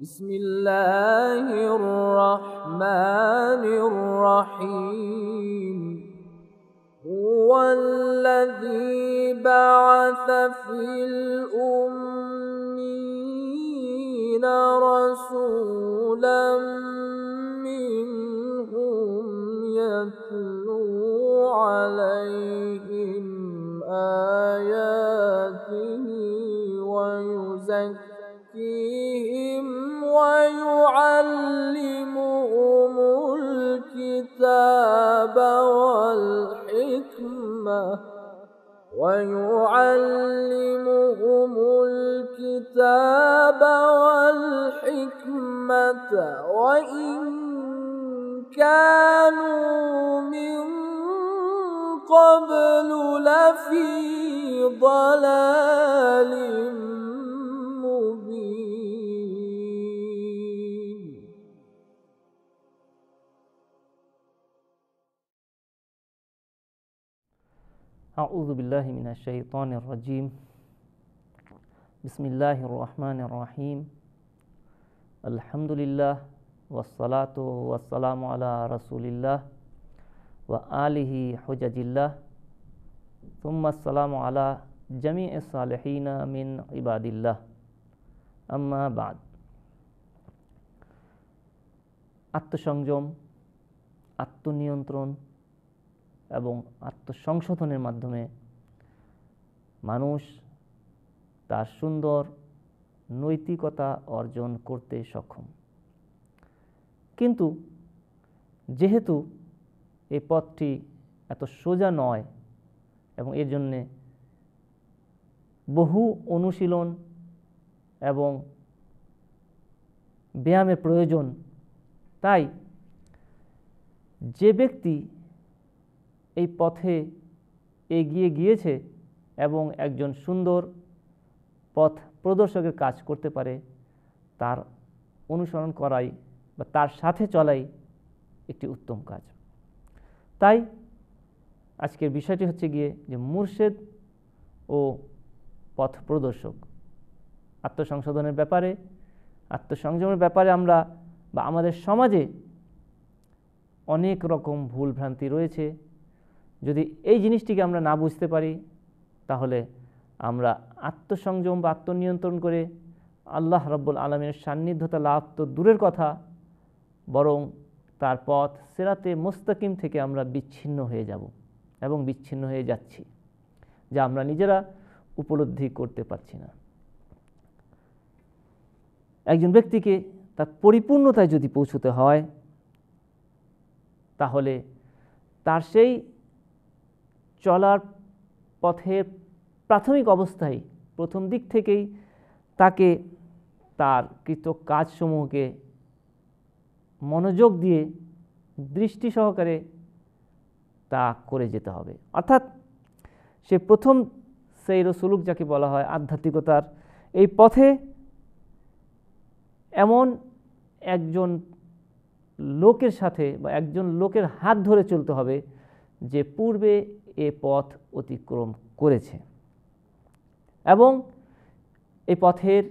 بسم الله الرحمن الرحيم هو الذي بعث في الأمين رسولا منهم يتلو عليهم آياته ويزكي يزكيهم ويعلمهم الكتاب والحكمة ويعلمهم الكتاب والحكمة وإن كانوا من قبل لفي ضلال أعوذ بالله من الشيطان الرجيم بسم الله الرحمن الرحيم الحمد لله والصلاة والسلام على رسول الله وآله حجج الله ثم السلام على جميع الصالحين من عباد الله أما بعد আত্মসংযম আত্মনিয়ন্ত্রণ এবং আত্মসংশোধনের মাধ্যমে মানুষ তার সুন্দর নৈতিকতা অর্জন করতে সক্ষম কিন্তু যেহেতু এই পথটি এত সোজা নয় এবং এর জন্যে বহু অনুশীলন এবং ব্যায়ামের প্রয়োজন তাই যে ব্যক্তি এই পথে এগিয়ে গিয়েছে এবং একজন সুন্দর পথ প্রদর্শকের কাজ করতে পারে তার অনুসরণ করাই বা তার সাথে চলাই একটি উত্তম কাজ তাই আজকের বিষয়টি হচ্ছে গিয়ে যে মুর্শেদ ও পথ প্রদর্শক আত্মসংশোধনের ব্যাপারে আত্মসংযমের ব্যাপারে আমরা বা আমাদের সমাজে অনেক রকম ভুল ভ্রান্তি রয়েছে যদি এই জিনিসটিকে আমরা না বুঝতে পারি তাহলে আমরা আত্মসংযম বা আত্মনিয়ন্ত্রণ করে আল্লাহ রব্বুল আলমের সান্নিধ্যতা লাভ তো দূরের কথা বরং তার পথ সেরাতে মোস্তাকিম থেকে আমরা বিচ্ছিন্ন হয়ে যাব এবং বিচ্ছিন্ন হয়ে যাচ্ছি যা আমরা নিজেরা উপলব্ধি করতে পারছি না একজন ব্যক্তিকে তার পরিপূর্ণতায় যদি পৌঁছতে হয় তাহলে তার সেই চলার পথের প্রাথমিক অবস্থায় প্রথম দিক থেকেই তাকে তার কৃত কাজসমূহকে মনোযোগ দিয়ে দৃষ্টি সহকারে তা করে যেতে হবে অর্থাৎ সে প্রথম সেই রসুলুক যাকে বলা হয় আধ্যাত্মিকতার এই পথে এমন একজন লোকের সাথে বা একজন লোকের হাত ধরে চলতে হবে যে পূর্বে এ পথ অতিক্রম করেছে এবং এ পথের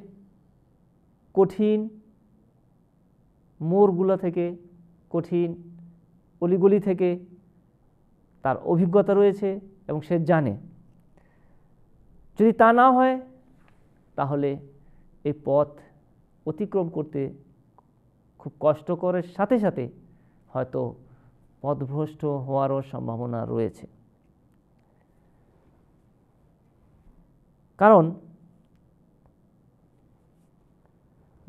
কঠিন মোড়গুলো থেকে কঠিন অলিগলি থেকে তার অভিজ্ঞতা রয়েছে এবং সে জানে যদি তা না হয় তাহলে এই পথ অতিক্রম করতে খুব কষ্টকরের সাথে সাথে হয়তো পথভ্রষ্ট হওয়ারও সম্ভাবনা রয়েছে কারণ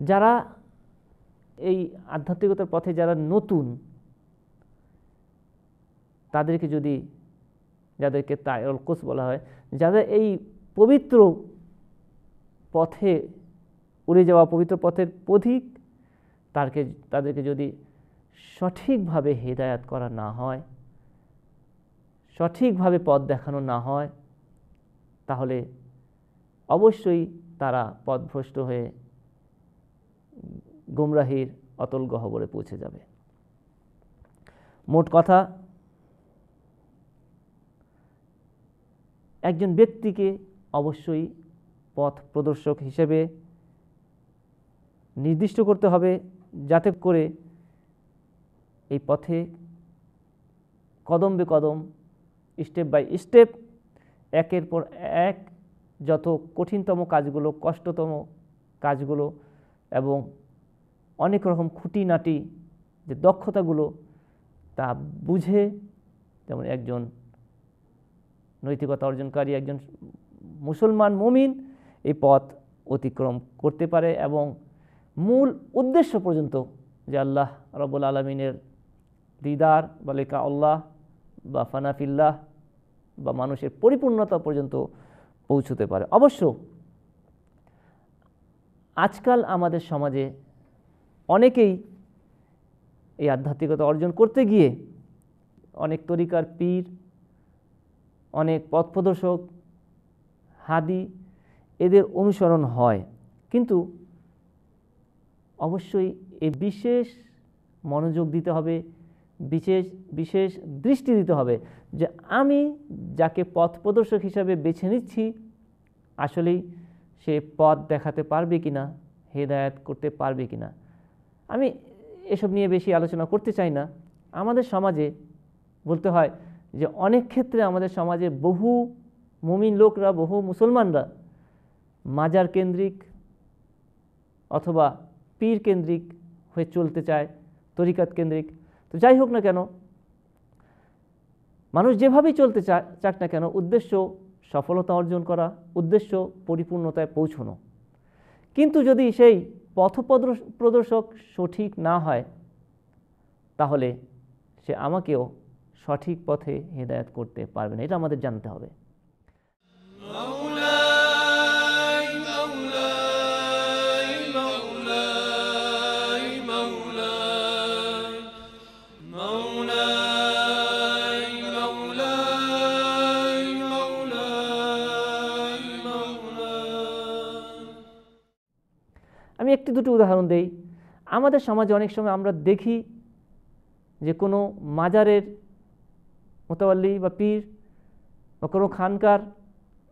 যারা এই আধ্যাত্মিকতার পথে যারা নতুন তাদেরকে যদি যাদেরকে তায়রল কোষ বলা হয় যাদের এই পবিত্র পথে উড়ে যাওয়া পবিত্র পথের পথিক তারকে তাদেরকে যদি সঠিকভাবে হেদায়াত করা না হয় সঠিকভাবে পথ দেখানো না হয় তাহলে অবশ্যই তারা পদভ্রষ্ট হয়ে গুমরাহির অতল গহ্বরে পৌঁছে যাবে মোট কথা একজন ব্যক্তিকে অবশ্যই পথ প্রদর্শক হিসেবে নির্দিষ্ট করতে হবে যাতে করে এই পথে কদম বে কদম স্টেপ বাই স্টেপ একের পর এক যত কঠিনতম কাজগুলো কষ্টতম কাজগুলো এবং অনেক রকম খুঁটিনাটি যে দক্ষতাগুলো তা বুঝে যেমন একজন নৈতিকতা অর্জনকারী একজন মুসলমান মমিন এই পথ অতিক্রম করতে পারে এবং মূল উদ্দেশ্য পর্যন্ত যে আল্লাহ রবুল আলমিনের দিদার বা লেখা আল্লাহ বা ফানাফিল্লাহ বা মানুষের পরিপূর্ণতা পর্যন্ত পৌঁছতে পারে অবশ্য আজকাল আমাদের সমাজে অনেকেই এই আধ্যাত্মিকতা অর্জন করতে গিয়ে অনেক তরিকার পীর অনেক পথপ্রদর্শক হাদি এদের অনুসরণ হয় কিন্তু অবশ্যই এ বিশেষ মনোযোগ দিতে হবে বিশেষ বিশেষ দৃষ্টি দিতে হবে যে আমি যাকে পথ প্রদর্শক হিসাবে বেছে নিচ্ছি আসলেই সে পথ দেখাতে পারবে কি না হেদায়াত করতে পারবে কি না আমি এসব নিয়ে বেশি আলোচনা করতে চাই না আমাদের সমাজে বলতে হয় যে অনেক ক্ষেত্রে আমাদের সমাজে বহু মুমিন লোকরা বহু মুসলমানরা মাজার কেন্দ্রিক অথবা পীর কেন্দ্রিক হয়ে চলতে চায় তরিকাত কেন্দ্রিক তো যাই হোক না কেন মানুষ যেভাবেই চলতে চাক না কেন উদ্দেশ্য সফলতা অর্জন করা উদ্দেশ্য পরিপূর্ণতায় পৌঁছনো কিন্তু যদি সেই পথ প্রদর্শক সঠিক না হয় তাহলে সে আমাকেও সঠিক পথে হেদায়ত করতে পারবে না এটা আমাদের জানতে হবে আমি একটি দুটি উদাহরণ দেই আমাদের সমাজে অনেক সময় আমরা দেখি যে কোনো মাজারের মোতাবাল্লি বা পীর বা কোনো খানকার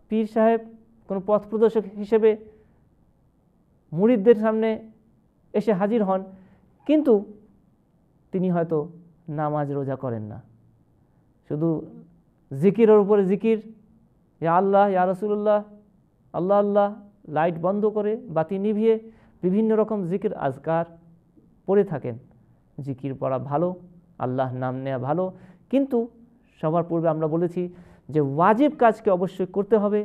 পীর সাহেব কোনো পথ প্রদর্শক হিসেবে মুড়িদদের সামনে এসে হাজির হন কিন্তু তিনি হয়তো নামাজ রোজা করেন না শুধু জিকিরের উপরে জিকির ইয়া আল্লাহ ইয়া রসুল্লাহ আল্লাহ আল্লাহ লাইট বন্ধ করে বাতি নিভিয়ে বিভিন্ন রকম জিকির আজকার পড়ে থাকেন জিকির পড়া ভালো আল্লাহ নাম নেওয়া ভালো কিন্তু সবার পূর্বে আমরা বলেছি যে ওয়াজিব কাজকে অবশ্যই করতে হবে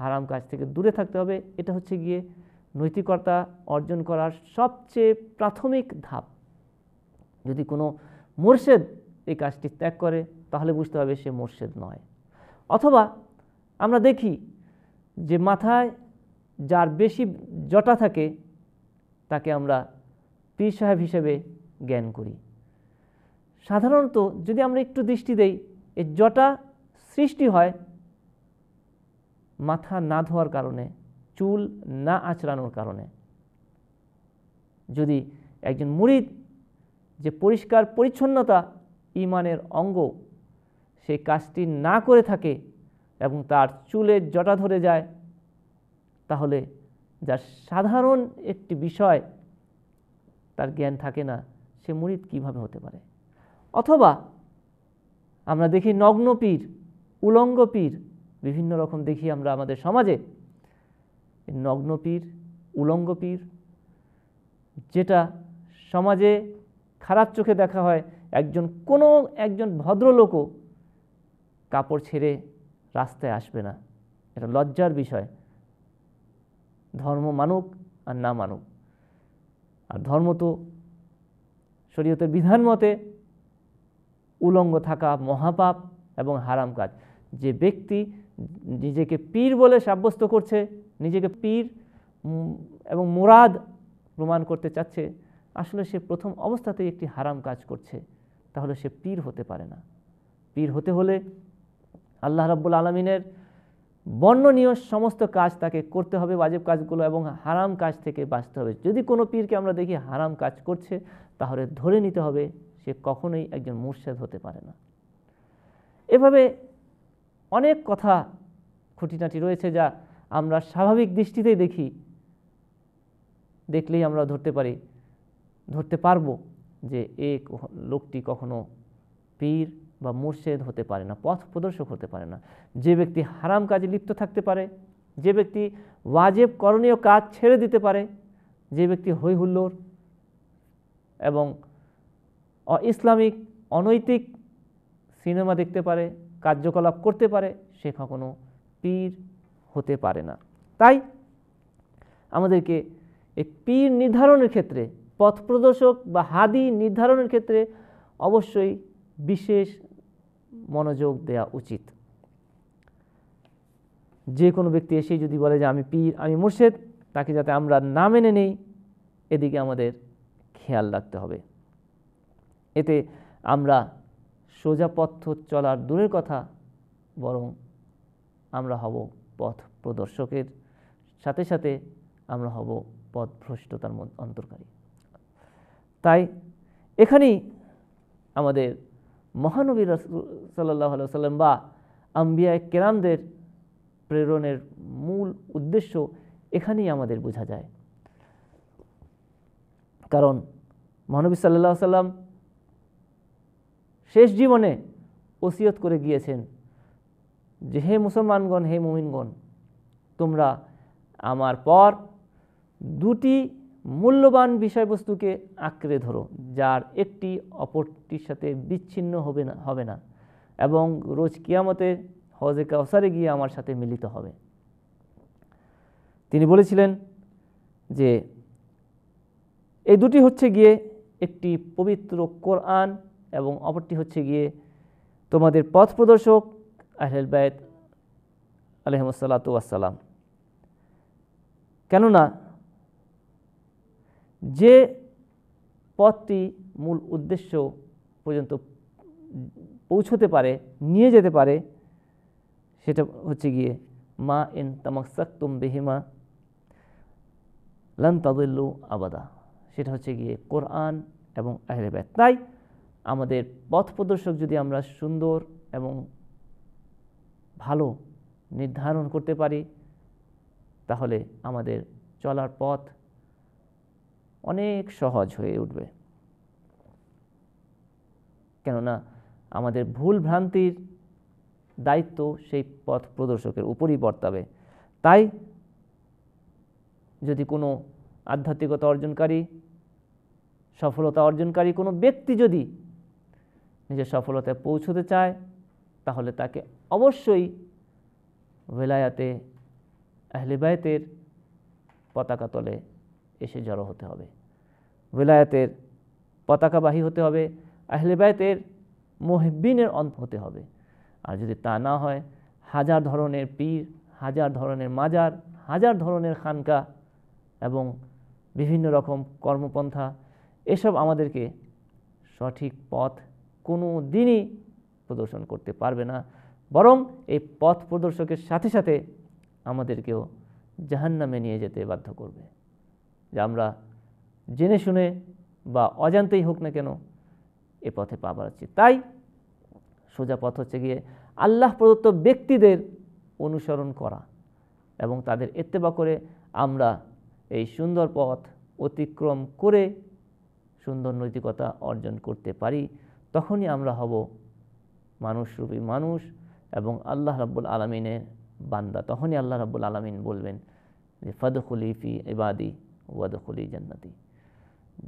হারাম কাজ থেকে দূরে থাকতে হবে এটা হচ্ছে গিয়ে নৈতিকতা অর্জন করার সবচেয়ে প্রাথমিক ধাপ যদি কোনো মোর্শেদ এই কাজটি ত্যাগ করে তাহলে বুঝতে হবে সে মোর্শেদ নয় অথবা আমরা দেখি যে মাথায় যার বেশি জটা থাকে তাকে আমরা পীর সাহেব হিসেবে জ্ঞান করি সাধারণত যদি আমরা একটু দৃষ্টি দেই এই জটা সৃষ্টি হয় মাথা না ধোয়ার কারণে চুল না আঁচড়ানোর কারণে যদি একজন মুরিদ যে পরিষ্কার পরিচ্ছন্নতা ইমানের অঙ্গ সেই কাজটি না করে থাকে এবং তার চুলের জটা ধরে যায় তাহলে যার সাধারণ একটি বিষয় তার জ্ঞান থাকে না সে মুরিদ কিভাবে হতে পারে অথবা আমরা দেখি নগ্ন পীর উলঙ্গ পীর বিভিন্ন রকম দেখি আমরা আমাদের সমাজে নগ্ন পীর উলঙ্গ পীর যেটা সমাজে খারাপ চোখে দেখা হয় একজন কোনো একজন ভদ্রলোকও কাপড় ছেড়ে রাস্তায় আসবে না এটা লজ্জার বিষয় ধর্ম মানুক আর না মানুক আর ধর্ম তো শরীয়তের বিধান মতে উলঙ্গ থাকা মহাপাপ এবং হারাম কাজ যে ব্যক্তি নিজেকে পীর বলে সাব্যস্ত করছে নিজেকে পীর এবং মুরাদ প্রমাণ করতে চাচ্ছে আসলে সে প্রথম অবস্থাতেই একটি হারাম কাজ করছে তাহলে সে পীর হতে পারে না পীর হতে হলে আল্লাহ রাব্বুল আলমিনের বর্ণনীয় সমস্ত কাজ তাকে করতে হবে বাজেব কাজগুলো এবং হারাম কাজ থেকে বাঁচতে হবে যদি কোনো পীরকে আমরা দেখি হারাম কাজ করছে তাহলে ধরে নিতে হবে সে কখনোই একজন মুর্শেদ হতে পারে না এভাবে অনেক কথা খুঁটিনাটি রয়েছে যা আমরা স্বাভাবিক দৃষ্টিতেই দেখি দেখলেই আমরা ধরতে পারি ধরতে পারবো যে এ লোকটি কখনো পীর বা মুর্শেদ হতে পারে না পথ প্রদর্শক হতে পারে না যে ব্যক্তি হারাম কাজে লিপ্ত থাকতে পারে যে ব্যক্তি ওয়াজেব করণীয় কাজ ছেড়ে দিতে পারে যে ব্যক্তি হৈহুল্লোর এবং ইসলামিক অনৈতিক সিনেমা দেখতে পারে কার্যকলাপ করতে পারে সে কখনো পীর হতে পারে না তাই আমাদেরকে এই পীর নির্ধারণের ক্ষেত্রে পথ প্রদর্শক বা হাদি নির্ধারণের ক্ষেত্রে অবশ্যই বিশেষ মনোযোগ দেয়া উচিত যে কোনো ব্যক্তি এসেই যদি বলে যে আমি পীর আমি মুর্শেদ তাকে যাতে আমরা না মেনে নেই এদিকে আমাদের খেয়াল রাখতে হবে এতে আমরা সোজা পথ চলার দূরের কথা বরং আমরা হব পথ প্রদর্শকের সাথে সাথে আমরা হব পথ ভ্রষ্টতার অন্তর্কারী তাই এখানেই আমাদের মহানবী সাল্লাহ সাল্লাম বা আম্বিয়া কেরামদের প্রেরণের মূল উদ্দেশ্য এখানেই আমাদের বোঝা যায় কারণ মহানবী সাল্লাহ সাল্লাম শেষ জীবনে ওসিয়ত করে গিয়েছেন যে হে মুসলমানগণ হে মোমিনগণ তোমরা আমার পর দুটি মূল্যবান বিষয়বস্তুকে আঁকড়ে ধরো যার একটি অপরটির সাথে বিচ্ছিন্ন হবে না হবে না এবং রোজ কিয়ামতে হজে কাউসারে গিয়ে আমার সাথে মিলিত হবে তিনি বলেছিলেন যে এই দুটি হচ্ছে গিয়ে একটি পবিত্র কোরআন এবং অপরটি হচ্ছে গিয়ে তোমাদের পথ প্রদর্শক আহলেল বায়ত আলহামসাল্লা কেননা যে পথটি মূল উদ্দেশ্য পর্যন্ত পৌঁছতে পারে নিয়ে যেতে পারে সেটা হচ্ছে গিয়ে মা এন তুম বেহিমা লন তাদুল্লু আবাদা সেটা হচ্ছে গিয়ে কোরআন এবং আহলেবেদ তাই আমাদের পথ প্রদর্শক যদি আমরা সুন্দর এবং ভালো নির্ধারণ করতে পারি তাহলে আমাদের চলার পথ অনেক সহজ হয়ে উঠবে কেননা আমাদের ভুল ভ্রান্তির দায়িত্ব সেই পথ প্রদর্শকের উপরই বর্তাবে তাই যদি কোনো আধ্যাত্মিকতা অর্জনকারী সফলতা অর্জনকারী কোনো ব্যক্তি যদি নিজের সফলতায় পৌঁছতে চায় তাহলে তাকে অবশ্যই ভেলায়াতে আহলেবায়তের পতাকা তলে এসে জড়ো হতে হবে বেলায়াতের পতাকাবাহী হতে হবে আহলেবায়তের মোহবিনের অন্ত হতে হবে আর যদি তা না হয় হাজার ধরনের পীর হাজার ধরনের মাজার হাজার ধরনের খানকা এবং বিভিন্ন রকম কর্মপন্থা এসব আমাদেরকে সঠিক পথ কোনো দিনই প্রদর্শন করতে পারবে না বরং এই পথ প্রদর্শকের সাথে সাথে আমাদেরকেও জাহান্নামে নিয়ে যেতে বাধ্য করবে যে আমরা জেনে শুনে বা অজান্তেই হোক না কেন এ পথে পা বাড়াচ্ছি তাই সোজা পথ হচ্ছে গিয়ে আল্লাহ প্রদত্ত ব্যক্তিদের অনুসরণ করা এবং তাদের এত্তেবা করে আমরা এই সুন্দর পথ অতিক্রম করে সুন্দর নৈতিকতা অর্জন করতে পারি তখনই আমরা হব মানুষরূপী মানুষ এবং আল্লাহ রাব্বুল আলমিনের বান্দা তখনই আল্লাহ রাব্বুল আলমিন বলবেন যে ফদখুলিফি এবাদি ওয়াদখলি জান্নাতি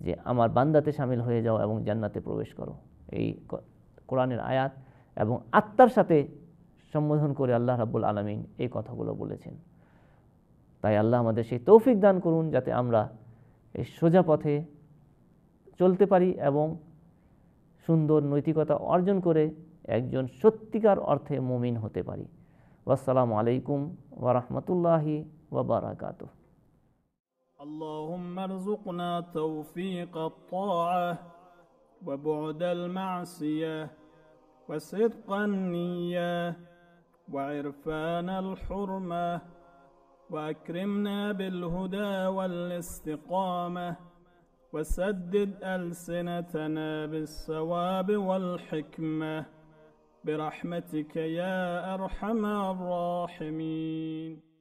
যে আমার বান্দাতে সামিল হয়ে যাও এবং জান্নাতে প্রবেশ করো এই কোরআনের আয়াত এবং আত্মার সাথে সম্বোধন করে আল্লাহ রাব্বুল আলমিন এই কথাগুলো বলেছেন তাই আল্লাহ আমাদের সেই তৌফিক দান করুন যাতে আমরা এই সোজা পথে চলতে পারি এবং সুন্দর নৈতিকতা অর্জন করে একজন সত্যিকার অর্থে মুমিন হতে পারি আসসালামু আলাইকুম ওয়া বারাকাতুহু اللهم ارزقنا توفيق الطاعة وبعد المعصية وصدق النية وعرفان الحرمة وأكرمنا بالهدى والاستقامة وسدد ألسنتنا بالصواب والحكمة برحمتك يا أرحم الراحمين